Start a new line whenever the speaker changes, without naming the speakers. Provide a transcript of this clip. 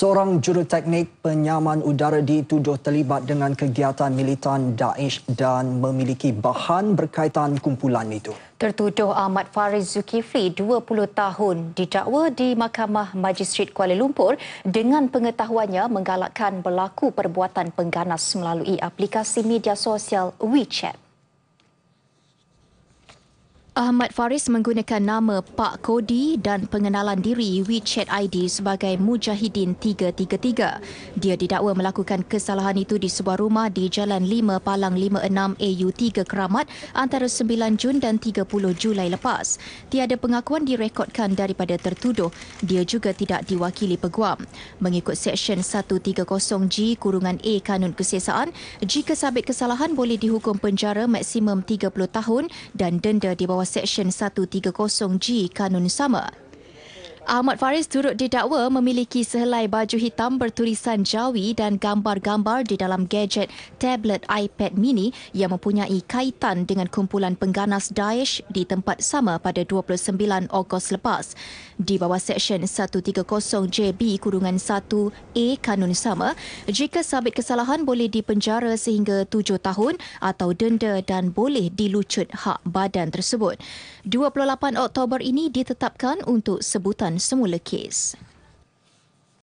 Seorang juruteknik penyaman udara dituduh terlibat dengan kegiatan militan Daesh dan memiliki bahan berkaitan kumpulan itu.
Tertuduh Ahmad Fariz Zulkifli, 20 tahun, didakwa di Mahkamah Majistret Kuala Lumpur dengan pengetahuannya menggalakkan berlaku perbuatan pengganas melalui aplikasi media sosial WeChat. Ahmad Faris menggunakan nama Pak Kodi dan pengenalan diri WeChat ID sebagai Mujahidin 333. Dia didakwa melakukan kesalahan itu di sebuah rumah di Jalan 5 Palang 56 AU 3 Keramat antara 9 Jun dan 30 Julai lepas. Tiada pengakuan direkodkan daripada tertuduh. Dia juga tidak diwakili peguam. Mengikut Seksyen 130G Kurungan A Kanun Kesesaan, jika sabit kesalahan boleh dihukum penjara maksimum 30 tahun dan denda di bawah Seksyen 130G Kanun Sama Ahmad Faris turut didakwa memiliki sehelai baju hitam bertulisan Jawi dan gambar-gambar di dalam gadget tablet iPad mini yang mempunyai kaitan dengan kumpulan pengganas Daesh di tempat sama pada 29 Ogos lepas. Di bawah Seksyen 130 JB Kurungan 1A Kanun Sama, jika sabit kesalahan boleh dipenjara sehingga 7 tahun atau denda dan boleh dilucut hak badan tersebut. 28 Oktober ini ditetapkan untuk sebutan menonton semula kes.